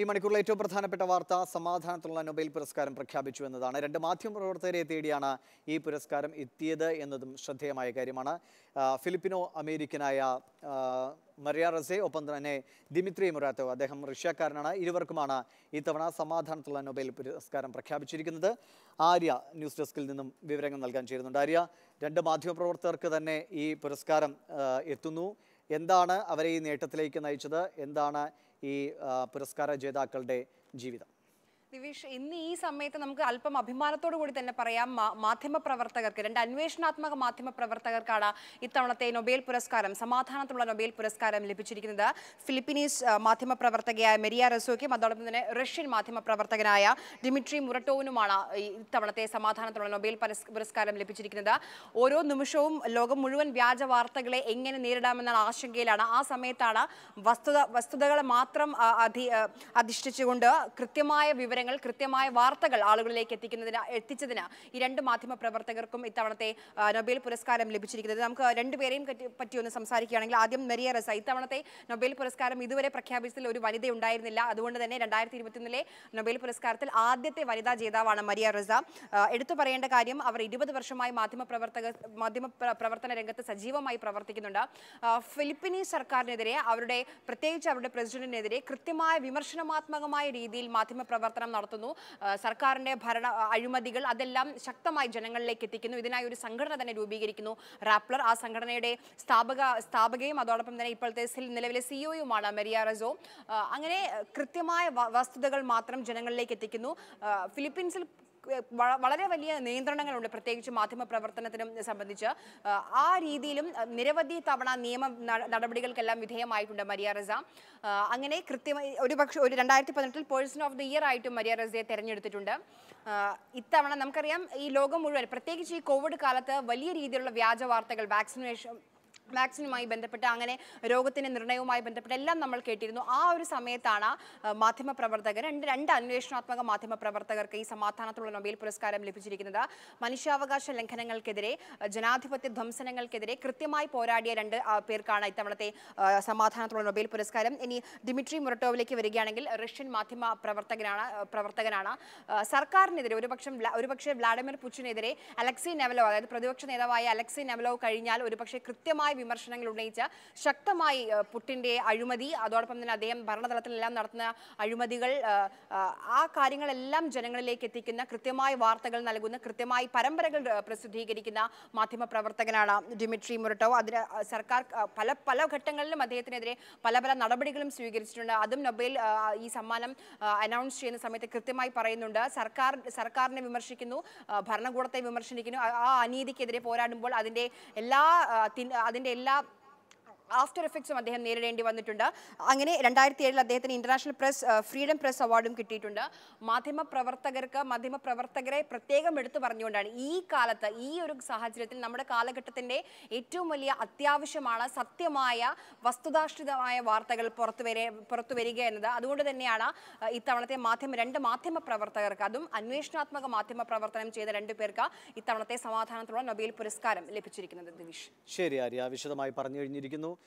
ഈ മണിക്കൂറിലെ ഏറ്റവും പ്രധാനപ്പെട്ട വാർത്ത സമാധാനത്തിനുള്ള നൊബേൽ പുരസ്കാരം പ്രഖ്യാപിച്ചു എന്നതാണ് രണ്ട് മാധ്യമ പ്രവർത്തകരെ തേടിയാണ് ഈ പുരസ്കാരം എത്തിയത് എന്നതും ശ്രദ്ധേയമായ കാര്യമാണ് ഫിലിപ്പിനോ അമേരിക്കനായ മറിയ റസെ ഒപ്പം തന്നെ ദിമിത്രി മൊറാത്തോ അദ്ദേഹം റഷ്യക്കാരനാണ് ഇരുവർക്കുമാണ് ഇത്തവണ സമാധാനത്തിലുള്ള നൊബേൽ പുരസ്കാരം പ്രഖ്യാപിച്ചിരിക്കുന്നത് ആര്യ ന്യൂസ് ഡെസ്കിൽ നിന്നും വിവരങ്ങൾ നൽകാൻ ചേരുന്നുണ്ട് ആര്യ രണ്ട് പ്രവർത്തകർക്ക് തന്നെ ഈ പുരസ്കാരം എത്തുന്നു എന്താണ് അവരെ ഈ നേട്ടത്തിലേക്ക് നയിച്ചത് എന്താണ് ഈ പുരസ്കാര ജേതാക്കളുടെ ജീവിതം ദിവിഷ് ഇന്ന് ഈ സമയത്ത് നമുക്ക് അല്പം അഭിമാനത്തോടു കൂടി തന്നെ പറയാം മാധ്യമ പ്രവർത്തകർക്ക് രണ്ട് അന്വേഷണാത്മക മാധ്യമ പ്രവർത്തകർക്കാണ് ഇത്തവണത്തെ നൊബേൽ പുരസ്കാരം സമാധാനത്തിലുള്ള നൊബേൽ പുരസ്കാരം ലഭിച്ചിരിക്കുന്നത് ഫിലിപ്പീനീസ് മാധ്യമ പ്രവർത്തകയായ മെരിയ റസോയ്ക്കും അതോടൊപ്പം തന്നെ റഷ്യൻ മാധ്യമ പ്രവർത്തകനായ ഡിമിട്രി മുറട്ടോവിനുമാണ് ഇത്തവണത്തെ സമാധാനത്തിലുള്ള നൊബേൽ പുരസ്കാരം ലഭിച്ചിരിക്കുന്നത് ഓരോ നിമിഷവും ലോകം മുഴുവൻ വ്യാജ വാർത്തകളെ എങ്ങനെ നേരിടാമെന്ന ആശങ്കയിലാണ് ആ സമയത്താണ് വസ്തുത വസ്തുതകളെ മാത്രം അധിഷ്ഠിച്ചുകൊണ്ട് കൃത്യമായ വിവരം വിവരങ്ങൾ കൃത്യമായ വാർത്തകൾ ആളുകളിലേക്ക് എത്തിക്കുന്നതിന് എത്തിച്ചതിന് ഈ രണ്ട് മാധ്യമ പ്രവർത്തകർക്കും ഇത്തവണത്തെ നൊബേൽ പുരസ്കാരം ലഭിച്ചിരിക്കുന്നത് നമുക്ക് രണ്ടുപേരെയും പറ്റി ഒന്ന് സംസാരിക്കുകയാണെങ്കിൽ ആദ്യം മെറിയ റസ ഇത്തവണത്തെ നൊബേൽ പുരസ്കാരം ഇതുവരെ പ്രഖ്യാപിച്ചതിൽ ഒരു വനിത ഉണ്ടായിരുന്നില്ല അതുകൊണ്ട് തന്നെ രണ്ടായിരത്തി ഇരുപത്തിയൊന്നിലെ നൊബേൽ പുരസ്കാരത്തിൽ ആദ്യത്തെ വനിതാ ജേതാവാണ് മരിയ റസ എടുത്തു പറയേണ്ട കാര്യം അവർ ഇരുപത് വർഷമായി മാധ്യമ പ്രവർത്തക മാധ്യമ പ്രവർത്തന രംഗത്ത് സജീവമായി പ്രവർത്തിക്കുന്നുണ്ട് ഫിലിപ്പീനീസ് സർക്കാരിനെതിരെ അവരുടെ പ്രത്യേകിച്ച് അവരുടെ പ്രസിഡന്റിനെതിരെ കൃത്യമായ വിമർശനമാത്മകമായ രീതിയിൽ മാധ്യമ പ്രവർത്തനം പ്രചാരണം നടത്തുന്നു സർക്കാരിന്റെ ഭരണ അഴിമതികൾ അതെല്ലാം ശക്തമായി ജനങ്ങളിലേക്ക് എത്തിക്കുന്നു ഇതിനായി ഒരു സംഘടന തന്നെ രൂപീകരിക്കുന്നു റാപ്ലർ ആ സംഘടനയുടെ സ്ഥാപക സ്ഥാപകയും അതോടൊപ്പം തന്നെ ഇപ്പോഴത്തെ നിലവിലെ സിഇഒയുമാണ് e മെരിയ റസോ അങ്ങനെ കൃത്യമായ വസ്തുതകൾ മാത്രം ജനങ്ങളിലേക്ക് എത്തിക്കുന്നു ഫിലിപ്പീൻസിൽ വളരെ വലിയ നിയന്ത്രണങ്ങളുണ്ട് പ്രത്യേകിച്ച് മാധ്യമ പ്രവർത്തനത്തിനും സംബന്ധിച്ച് ആ രീതിയിലും നിരവധി തവണ നിയമ നടപടികൾക്കെല്ലാം വിധേയമായിട്ടുണ്ട് മരിയ റസ അങ്ങനെ കൃത്യമായി ഒരു പക്ഷേ ഒരു രണ്ടായിരത്തി പതിനെട്ടിൽ പേഴ്സൺ ഓഫ് ദി ഇയർ ആയിട്ടും മരിയ റസയെ തെരഞ്ഞെടുത്തിട്ടുണ്ട് ഇത്തവണ നമുക്കറിയാം ഈ ലോകം മുഴുവൻ പ്രത്യേകിച്ച് ഈ കോവിഡ് കാലത്ത് വലിയ രീതിയിലുള്ള വ്യാജ വാർത്തകൾ വാക്സിനേഷൻ വാക്സിനുമായി ബന്ധപ്പെട്ട് അങ്ങനെ രോഗത്തിൻ്റെ നിർണയവുമായി ബന്ധപ്പെട്ട് എല്ലാം നമ്മൾ കേട്ടിരുന്നു ആ ഒരു സമയത്താണ് മാധ്യമപ്രവർത്തകർ രണ്ട് രണ്ട് അന്വേഷണാത്മക മാധ്യമപ്രവർത്തകർക്ക് ഈ സമാധാനത്തിലുള്ള നൊബേൽ പുരസ്കാരം ലഭിച്ചിരിക്കുന്നത് മനുഷ്യാവകാശ ലംഘനങ്ങൾക്കെതിരെ ജനാധിപത്യ ധ്വംസനങ്ങൾക്കെതിരെ കൃത്യമായി പോരാടിയ രണ്ട് പേർക്കാണ് ഇത്തവണത്തെ സമാധാനത്തിലുള്ള നൊബേൽ പുരസ്കാരം ഇനി ദിമിട്രി മുറട്ടോവിലേക്ക് വരികയാണെങ്കിൽ റഷ്യൻ മാധ്യമ പ്രവർത്തകനാണ് പ്രവർത്തകനാണ് സർക്കാരിനെതിരെ ഒരുപക്ഷം ഒരുപക്ഷെ വ്ളാഡിമിർ പുച്ചിനെതിരെ അലക്സി നെവലോ അതായത് പ്രതിപക്ഷ നേതാവായ അലക്സി നെവലോ കഴിഞ്ഞാൽ ഒരുപക്ഷെ കൃത്യമായി വിമർശനങ്ങൾ ഉന്നയിച്ച് ശക്തമായി പുട്ടിൻ്റെ അഴിമതി അതോടൊപ്പം തന്നെ അദ്ദേഹം ഭരണതലത്തിലെല്ലാം നടത്തുന്ന അഴിമതികൾ ആ കാര്യങ്ങളെല്ലാം ജനങ്ങളിലേക്ക് എത്തിക്കുന്ന കൃത്യമായ വാർത്തകൾ നൽകുന്ന കൃത്യമായി പരമ്പരകൾ പ്രസിദ്ധീകരിക്കുന്ന മാധ്യമ പ്രവർത്തകനാണ് ഡിമിട്രി മുരട്ടോ അതിന് സർക്കാർ പല പല ഘട്ടങ്ങളിലും അദ്ദേഹത്തിനെതിരെ പല പല നടപടികളും സ്വീകരിച്ചിട്ടുണ്ട് അതും നൊബേൽ ഈ സമ്മാനം അനൗൺസ് ചെയ്യുന്ന സമയത്ത് കൃത്യമായി പറയുന്നുണ്ട് സർക്കാർ സർക്കാരിനെ വിമർശിക്കുന്നു ഭരണകൂടത്തെ വിമർശിക്കുന്നു ആ അനീതിക്കെതിരെ പോരാടുമ്പോൾ അതിൻ്റെ എല്ലാ അതിൻ്റെ la ആഫ്റ്റർ എഫക്ട്സും അദ്ദേഹം നേരിടേണ്ടി വന്നിട്ടുണ്ട് അങ്ങനെ രണ്ടായിരത്തി ഏഴിൽ അദ്ദേഹത്തിന് ഇന്റർനാഷണൽ പ്രസ് ഫ്രീഡം പ്രസ് അവാർഡും കിട്ടിയിട്ടുണ്ട് മാധ്യമ പ്രവർത്തകർക്ക് മാധ്യമ പ്രവർത്തകരെ പ്രത്യേകം എടുത്തു പറഞ്ഞുകൊണ്ടാണ് ഈ കാലത്ത് ഈ ഒരു സാഹചര്യത്തിൽ നമ്മുടെ കാലഘട്ടത്തിന്റെ ഏറ്റവും വലിയ അത്യാവശ്യമാണ് സത്യമായ വസ്തുതാശ്രിതമായ വാർത്തകൾ പുറത്തു വരെ പുറത്തു വരിക എന്നത് അതുകൊണ്ട് തന്നെയാണ് ഇത്തവണത്തെ മാധ്യമ രണ്ട് മാധ്യമ പ്രവർത്തകർക്ക് അതും അന്വേഷണാത്മക മാധ്യമ പ്രവർത്തനം ചെയ്ത രണ്ടു പേർക്ക് ഇത്തവണത്തെ സമാധാനത്തോടെ നൊബേൽ പുരസ്കാരം ലഭിച്ചിരിക്കുന്നത് ദിവിഷ് ശരി ആര്യ വിശദമായി പറഞ്ഞു കഴിഞ്ഞിരിക്കുന്നു